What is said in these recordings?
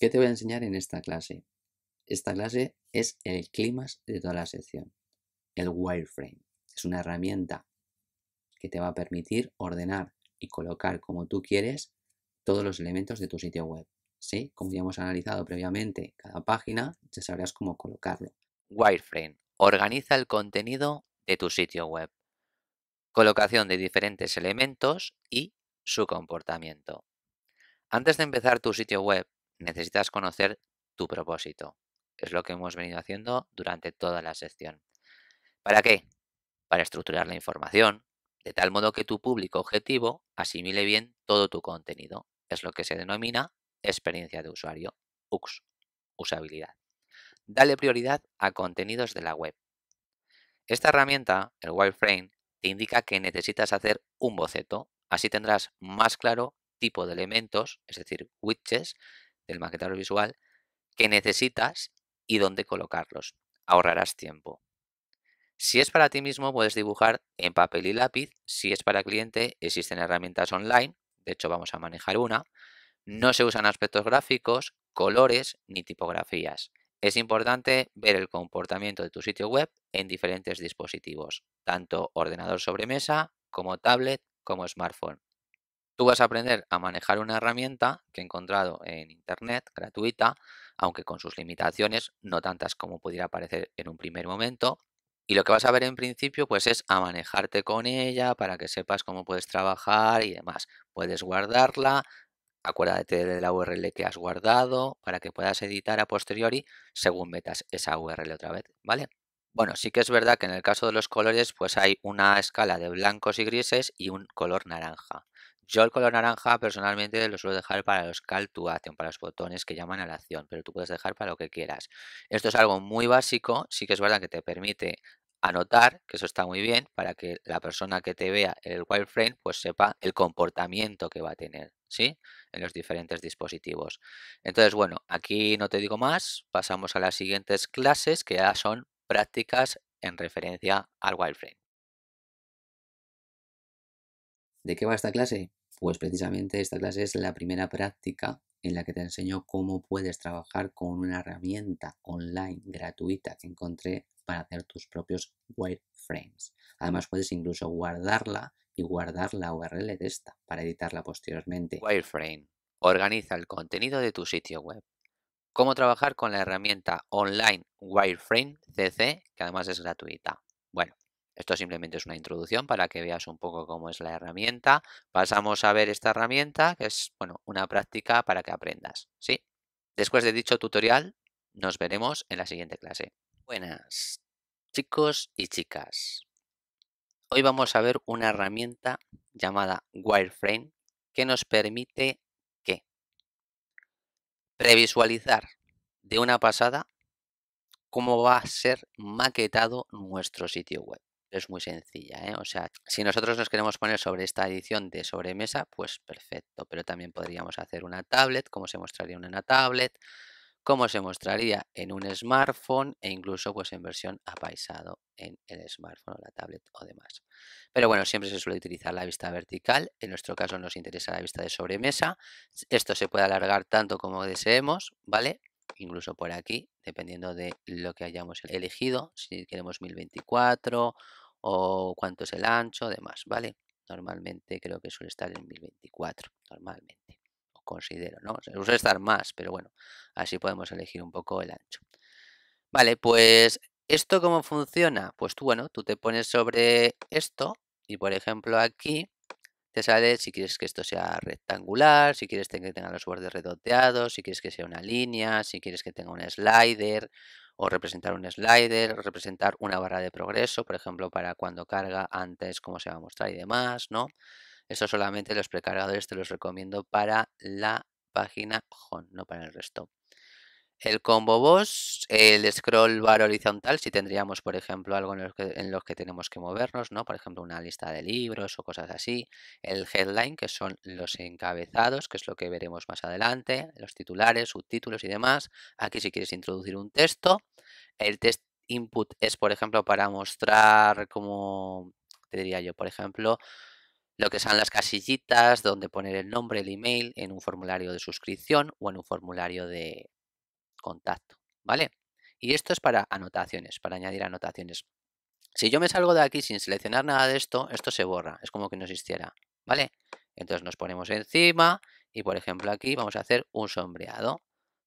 ¿Qué te voy a enseñar en esta clase? Esta clase es el clímax de toda la sección, el wireframe. Es una herramienta que te va a permitir ordenar y colocar como tú quieres todos los elementos de tu sitio web. ¿Sí? Como ya hemos analizado previamente cada página, ya sabrás cómo colocarlo. Wireframe. Organiza el contenido de tu sitio web. Colocación de diferentes elementos y su comportamiento. Antes de empezar tu sitio web, necesitas conocer tu propósito. Es lo que hemos venido haciendo durante toda la sección. ¿Para qué? Para estructurar la información, de tal modo que tu público objetivo asimile bien todo tu contenido. Es lo que se denomina experiencia de usuario, UX, usabilidad. Dale prioridad a contenidos de la web. Esta herramienta, el wireframe, te indica que necesitas hacer un boceto. Así tendrás más claro tipo de elementos, es decir, widgets, el maquetario visual que necesitas y dónde colocarlos. Ahorrarás tiempo. Si es para ti mismo, puedes dibujar en papel y lápiz. Si es para cliente, existen herramientas online. De hecho, vamos a manejar una. No se usan aspectos gráficos, colores ni tipografías. Es importante ver el comportamiento de tu sitio web en diferentes dispositivos, tanto ordenador sobre mesa, como tablet como smartphone. Tú vas a aprender a manejar una herramienta que he encontrado en Internet, gratuita, aunque con sus limitaciones, no tantas como pudiera parecer en un primer momento. Y lo que vas a ver en principio, pues es a manejarte con ella para que sepas cómo puedes trabajar y demás. Puedes guardarla, acuérdate de la URL que has guardado para que puedas editar a posteriori según metas esa URL otra vez, ¿vale? Bueno, sí que es verdad que en el caso de los colores, pues hay una escala de blancos y grises y un color naranja. Yo el color naranja personalmente lo suelo dejar para los call to action, para los botones que llaman a la acción, pero tú puedes dejar para lo que quieras. Esto es algo muy básico, sí que es verdad que te permite anotar, que eso está muy bien, para que la persona que te vea el wireframe pues sepa el comportamiento que va a tener, ¿sí? En los diferentes dispositivos. Entonces, bueno, aquí no te digo más, pasamos a las siguientes clases que ya son prácticas en referencia al wireframe. ¿De qué va esta clase? Pues precisamente esta clase es la primera práctica en la que te enseño cómo puedes trabajar con una herramienta online gratuita que encontré para hacer tus propios wireframes. Además puedes incluso guardarla y guardar la URL de esta para editarla posteriormente. Wireframe. Organiza el contenido de tu sitio web. Cómo trabajar con la herramienta online Wireframe CC, que además es gratuita. Bueno, esto simplemente es una introducción para que veas un poco cómo es la herramienta. Pasamos a ver esta herramienta, que es bueno, una práctica para que aprendas. ¿sí? Después de dicho tutorial, nos veremos en la siguiente clase. Buenas, chicos y chicas. Hoy vamos a ver una herramienta llamada Wireframe que nos permite que previsualizar de una pasada cómo va a ser maquetado nuestro sitio web es muy sencilla, ¿eh? O sea, si nosotros nos queremos poner sobre esta edición de sobremesa, pues perfecto, pero también podríamos hacer una tablet, como se mostraría en una tablet, como se mostraría en un smartphone e incluso pues en versión apaisado en el smartphone o la tablet o demás. Pero bueno, siempre se suele utilizar la vista vertical, en nuestro caso nos interesa la vista de sobremesa, esto se puede alargar tanto como deseemos, ¿vale? Incluso por aquí, dependiendo de lo que hayamos elegido, si queremos 1024 o cuánto es el ancho, demás, ¿vale? Normalmente creo que suele estar en 1024, normalmente, o considero, ¿no? se suele estar más, pero bueno, así podemos elegir un poco el ancho. Vale, pues ¿Esto cómo funciona? Pues tú, bueno, tú te pones sobre esto y por ejemplo aquí te sale si quieres que esto sea rectangular, si quieres que tenga los bordes redondeados, si quieres que sea una línea, si quieres que tenga un slider, o representar un slider, representar una barra de progreso, por ejemplo, para cuando carga antes cómo se va a mostrar y demás, ¿no? Eso solamente los precargadores te los recomiendo para la página home, no para el resto. El combo boss, el scroll bar horizontal, si tendríamos, por ejemplo, algo en los, que, tenemos que movernos, ¿no? Por ejemplo, una lista de libros o cosas así. El headline, que son los encabezados, que es lo que veremos más adelante, los titulares, subtítulos y demás. Aquí si quieres introducir un texto. El test input es, por ejemplo, para mostrar como, te diría yo, por ejemplo, lo que son las casillitas donde poner el nombre, el email en un formulario de suscripción o en un formulario de, contacto, ¿vale? Y esto es para anotaciones, para añadir anotaciones. Si yo me salgo de aquí sin seleccionar nada de esto, esto se borra, es como que no existiera, ¿vale? Entonces nos ponemos encima y por ejemplo aquí vamos a hacer un sombreado.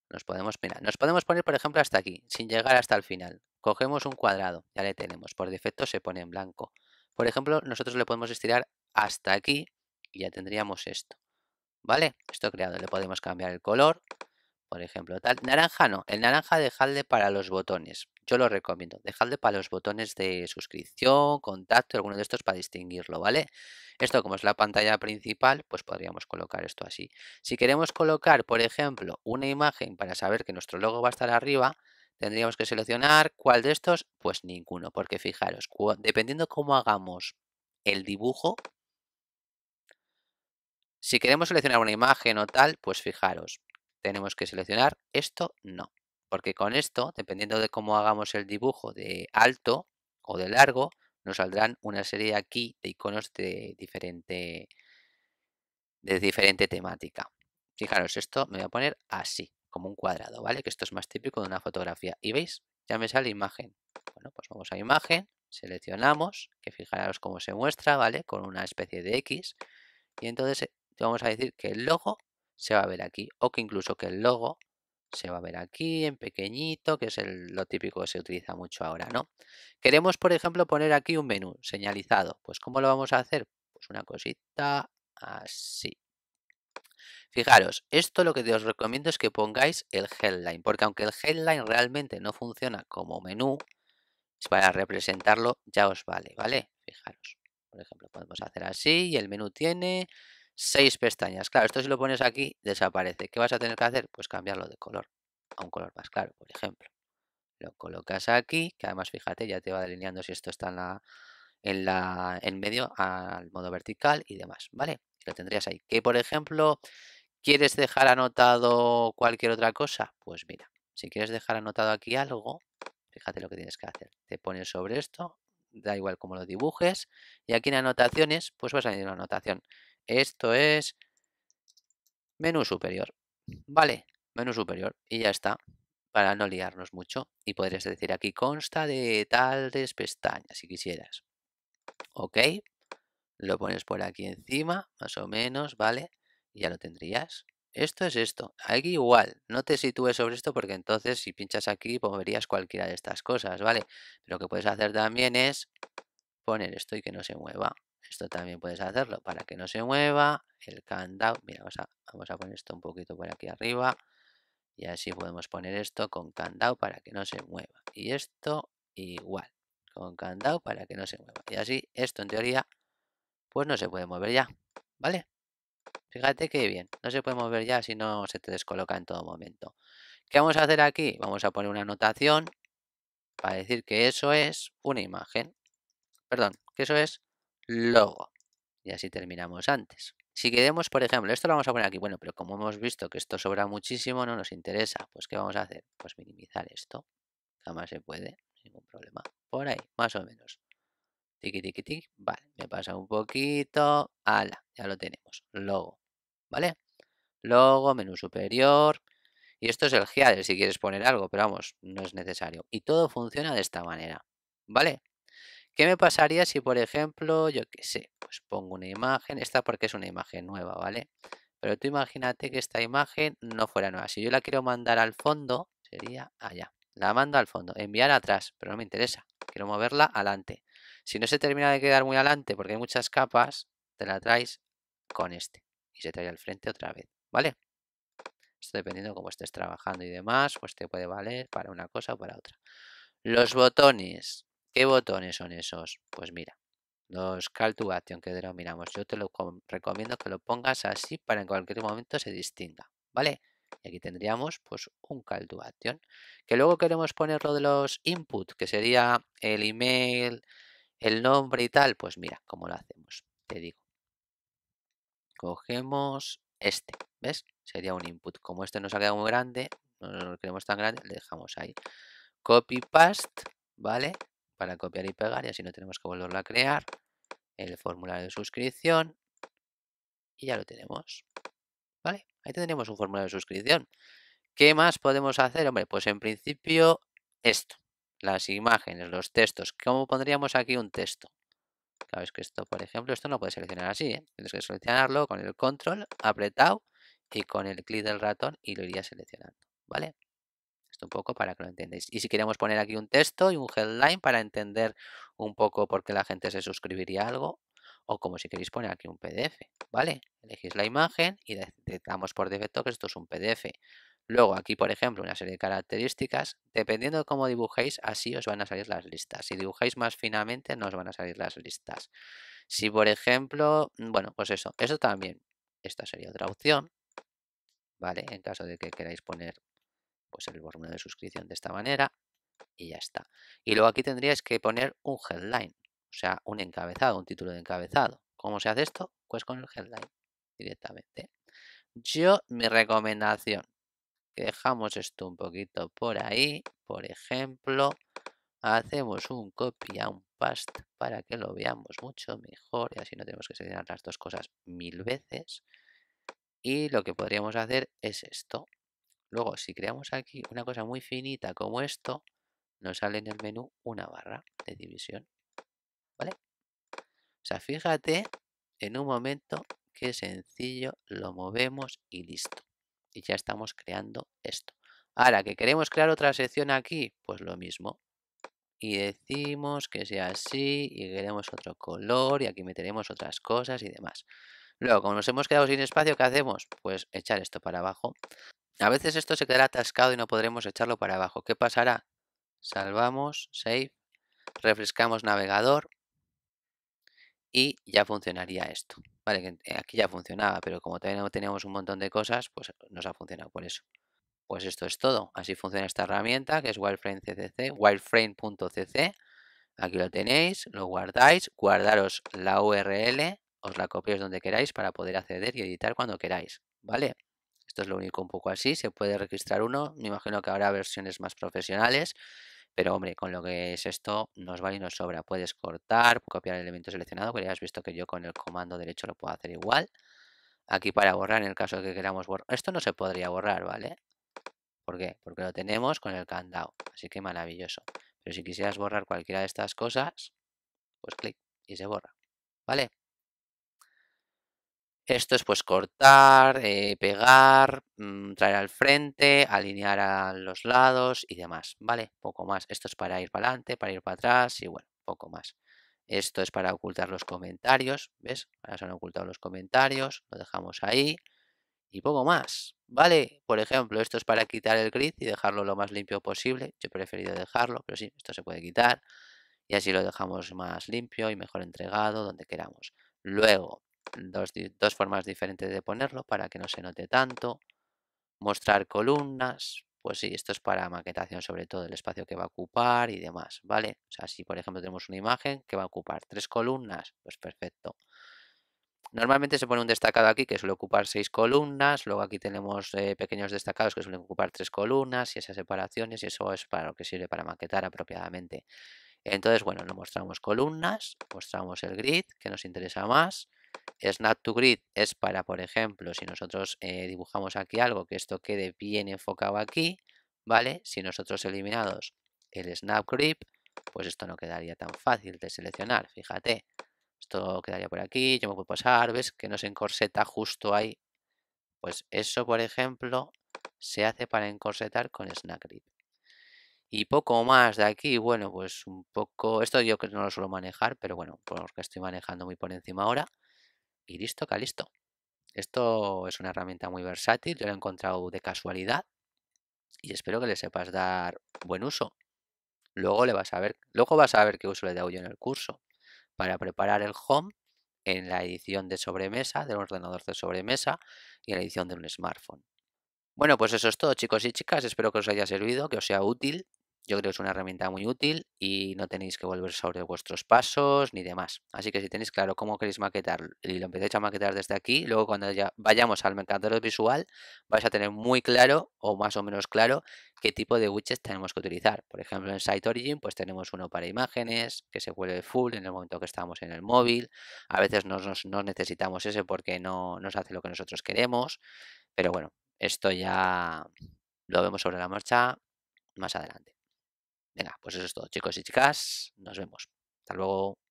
Nos podemos, nos podemos poner por ejemplo hasta aquí, sin llegar hasta el final. Cogemos un cuadrado, ya le tenemos, por defecto se pone en blanco. Por ejemplo, nosotros le podemos estirar hasta aquí y ya tendríamos esto, ¿vale? Esto creado, le podemos cambiar el color, por ejemplo. Tal, naranja no, el naranja dejadle para los botones. Yo lo recomiendo, dejadle para los botones de suscripción, contacto, alguno de estos para distinguirlo, ¿vale? Esto como es la pantalla principal, pues podríamos colocar esto así. Si queremos colocar, por ejemplo, una imagen para saber que nuestro logo va a estar arriba, tendríamos que seleccionar cuál de estos, pues ninguno, porque fijaros, dependiendo cómo hagamos el dibujo, si queremos seleccionar una imagen o tal, pues fijaros, tenemos que seleccionar esto no. Porque con esto, dependiendo de cómo hagamos el dibujo de alto o de largo, nos saldrán una serie aquí de iconos de diferente, de diferente temática. Fijaros, esto me voy a poner así, como un cuadrado, ¿vale? Que esto es más típico de una fotografía. ¿Y veis? Ya me sale imagen. Bueno, pues vamos a imagen, seleccionamos, que fijaros cómo se muestra, ¿vale? Con una especie de X. Y entonces eh, vamos a decir que el logo se va a ver aquí. O que incluso que el logo se va a ver aquí en pequeñito, que es lo típico que se utiliza mucho ahora, ¿no? Queremos, por ejemplo, poner aquí un menú señalizado. Pues ¿cómo lo vamos a hacer? Pues una cosita así. Fijaros, esto lo que os recomiendo es que pongáis el headline, porque aunque el headline realmente no funciona como menú, para representarlo ya os vale, ¿vale? Fijaros, por ejemplo, podemos hacer así y el menú tiene seis pestañas. Claro, esto si lo pones aquí, desaparece. ¿Qué vas a tener que hacer? Pues cambiarlo de color a un color más claro, por ejemplo. Lo colocas aquí, que además fíjate, ya te va delineando si esto está en la en la en medio al modo vertical y demás, ¿vale? Lo tendrías ahí. Que por ejemplo, ¿quieres dejar anotado cualquier otra cosa? Pues mira, si quieres dejar anotado aquí algo, fíjate lo que tienes que hacer. Te pones sobre esto, da igual como lo dibujes, y aquí en anotaciones, pues vas a añadir una anotación. Esto es menú superior. Vale, menú superior. Y ya está. Para no liarnos mucho. Y podrías decir aquí consta de tales pestañas si quisieras. Ok. Lo pones por aquí encima, más o menos, ¿vale? Y ya lo tendrías. Esto es esto. Aquí igual. No te sitúes sobre esto porque entonces si pinchas aquí moverías cualquiera de estas cosas, ¿vale? Lo que puedes hacer también es poner esto y que no se mueva. Esto también puedes hacerlo para que no se mueva. El candado, mira, vamos a, vamos a poner esto un poquito por aquí arriba. Y así podemos poner esto con candado para que no se mueva. Y esto igual, con candado para que no se mueva. Y así esto en teoría pues no se puede mover ya, ¿vale? Fíjate qué bien, no se puede mover ya si no se te descoloca en todo momento. ¿Qué vamos a hacer aquí? Vamos a poner una anotación para decir que eso es una imagen. Perdón, que eso es logo. Y así terminamos antes. Si queremos, por ejemplo, esto lo vamos a poner aquí. Bueno, pero como hemos visto que esto sobra muchísimo, no nos interesa. Pues ¿qué vamos a hacer? Pues minimizar esto. Jamás se puede, ningún problema. Por ahí, más o menos. Tiki, tiki, tiki. Vale, me pasa un poquito. Ala, ya lo tenemos. Logo. ¿Vale? Logo, menú superior. Y esto es el header si quieres poner algo, pero vamos, no es necesario. Y todo funciona de esta manera. ¿Vale? ¿Qué me pasaría si, por ejemplo, yo qué sé, pues pongo una imagen, esta porque es una imagen nueva, ¿vale? Pero tú imagínate que esta imagen no fuera nueva. Si yo la quiero mandar al fondo, sería allá. La mando al fondo, enviar atrás, pero no me interesa. Quiero moverla adelante. Si no se termina de quedar muy adelante porque hay muchas capas, te la traes con este. Y se trae al frente otra vez, ¿vale? Esto dependiendo de cómo estés trabajando y demás, pues te puede valer para una cosa o para otra. Los botones. ¿Qué botones son esos? Pues mira, los call to action que denominamos. Yo te lo recomiendo que lo pongas así para en cualquier momento se distinga, ¿vale? Y aquí tendríamos pues un call Que luego queremos poner lo de los input, que sería el email, el nombre y tal. Pues mira, ¿cómo lo hacemos? Te digo. Cogemos este, ¿ves? Sería un input. Como este nos ha quedado muy grande, no lo queremos tan grande, le dejamos ahí. Copy paste, ¿vale? para copiar y pegar y así no tenemos que volverlo a crear. El formulario de suscripción y ya lo tenemos. ¿Vale? Ahí tenemos un formulario de suscripción. ¿Qué más podemos hacer? Hombre, pues en principio esto. Las imágenes, los textos. ¿Cómo pondríamos aquí un texto? Claro, es que esto, por ejemplo, esto no puede seleccionar así. ¿eh? Tienes que seleccionarlo con el control apretado y con el clic del ratón y lo iría seleccionando. ¿Vale? un poco para que lo entendáis. Y si queremos poner aquí un texto y un headline para entender un poco por qué la gente se suscribiría algo, o como si queréis poner aquí un PDF, ¿vale? Elegís la imagen y detectamos por defecto que esto es un PDF. Luego aquí, por ejemplo, una serie de características. Dependiendo de cómo dibujéis, así os van a salir las listas. Si dibujáis más finamente, no os van a salir las listas. Si, por ejemplo, mm, bueno, pues eso, eso también. Esta sería otra opción, ¿vale? En caso de que queráis poner pues el formulario de suscripción de esta manera y ya está. Y luego aquí tendríais que poner un headline, o sea, un encabezado, un título de encabezado. ¿Cómo se hace esto? Pues con el headline directamente. Yo, mi recomendación, que dejamos esto un poquito por ahí, por ejemplo, hacemos un copy a un past para que lo veamos mucho mejor y así no tenemos que seleccionar las dos cosas mil veces. Y lo que podríamos hacer es esto. Luego, si creamos aquí una cosa muy finita como esto, nos sale en el menú una barra de división. ¿Vale? O sea, fíjate en un momento qué sencillo, lo movemos y listo. Y ya estamos creando esto. Ahora, que queremos crear otra sección aquí, pues lo mismo. Y decimos que sea así y queremos otro color y aquí meteremos otras cosas y demás. Luego, como nos hemos quedado sin espacio, ¿qué hacemos? Pues echar esto para abajo. A veces esto se quedará atascado y no podremos echarlo para abajo. ¿Qué pasará? Salvamos, save, refrescamos navegador y ya funcionaría esto. Vale, eh, aquí ya funcionaba, pero como todavía no teníamos un montón de cosas, pues nos ha funcionado por eso. Pues esto es todo. Así funciona esta herramienta que es wireframecc, Aquí lo tenéis, lo guardáis, guardaros la URL, os la copiáis donde queráis para poder acceder y editar cuando queráis. ¿Vale? Esto es lo único un poco así. Se puede registrar uno. Me imagino que habrá versiones más profesionales. Pero hombre, con lo que es esto, nos vale y nos sobra. Puedes cortar, copiar el elemento seleccionado, que ya has visto que yo con el comando derecho lo puedo hacer igual. Aquí para borrar, en el caso de que queramos borrar. Esto no se podría borrar, ¿vale? ¿Por qué? Porque lo tenemos con el candado. Así que maravilloso. Pero si quisieras borrar cualquiera de estas cosas, pues clic y se borra. ¿Vale? Esto es pues cortar, eh, pegar, mm, traer al frente, alinear a los lados y demás, ¿vale? Poco más. Esto es para ir para adelante, para ir para atrás y bueno, poco más. Esto es para ocultar los comentarios, ¿ves? Ahora se han ocultado los comentarios, lo dejamos ahí y poco más, ¿vale? Por ejemplo, esto es para quitar el grid y dejarlo lo más limpio posible. Yo he preferido dejarlo, pero sí, esto se puede quitar y así lo dejamos más limpio y mejor entregado donde queramos. Luego, dos, formas diferentes de ponerlo para que no se note tanto. Mostrar columnas, pues sí, esto es para maquetación sobre todo, el espacio que va a ocupar y demás, ¿vale? O sea, si por ejemplo tenemos una imagen que va a ocupar tres columnas, pues perfecto. Normalmente se pone un destacado aquí que suele ocupar seis columnas, luego aquí tenemos eh, pequeños destacados que suelen ocupar tres columnas y esas separaciones y eso es para lo que sirve para maquetar apropiadamente. Entonces, bueno, no mostramos columnas, mostramos el grid que nos interesa más Snap to Grid es para, por ejemplo, si nosotros eh, dibujamos aquí algo, que esto quede bien enfocado aquí, ¿vale? Si nosotros eliminamos el Snap Grip, pues esto no quedaría tan fácil de seleccionar, fíjate. Esto quedaría por aquí, yo me puedo pasar, ¿ves? Que no encorseta justo ahí. Pues eso, por ejemplo, se hace para encorsetar con Snap Grid. Y poco más de aquí, bueno, pues un poco... Esto yo que no lo suelo manejar, pero bueno, porque estoy manejando muy por encima ahora y listo, calisto. Esto es una herramienta muy versátil, yo la he encontrado de casualidad y espero que le sepas dar buen uso. Luego, le vas a ver, luego vas a ver qué uso le he yo en el curso para preparar el home en la edición de sobremesa, del ordenador de sobremesa y en la edición de un smartphone. Bueno, pues eso es todo chicos y chicas, espero que os haya servido, que os sea útil yo creo que es una herramienta muy útil y no tenéis que volver sobre vuestros pasos ni demás. Así que si tenéis claro cómo queréis maquetar y lo empecéis a maquetar desde aquí, luego cuando ya vayamos al mercadero visual vais a tener muy claro o más o menos claro qué tipo de widgets tenemos que utilizar. Por ejemplo, en Site Origin pues tenemos uno para imágenes que se vuelve full en el momento que estamos en el móvil. A veces no, no necesitamos ese porque no nos hace lo que nosotros queremos. Pero bueno, esto ya lo vemos sobre la marcha más adelante. Venga, pues eso es todo, chicos y chicas. Nos vemos. Hasta luego.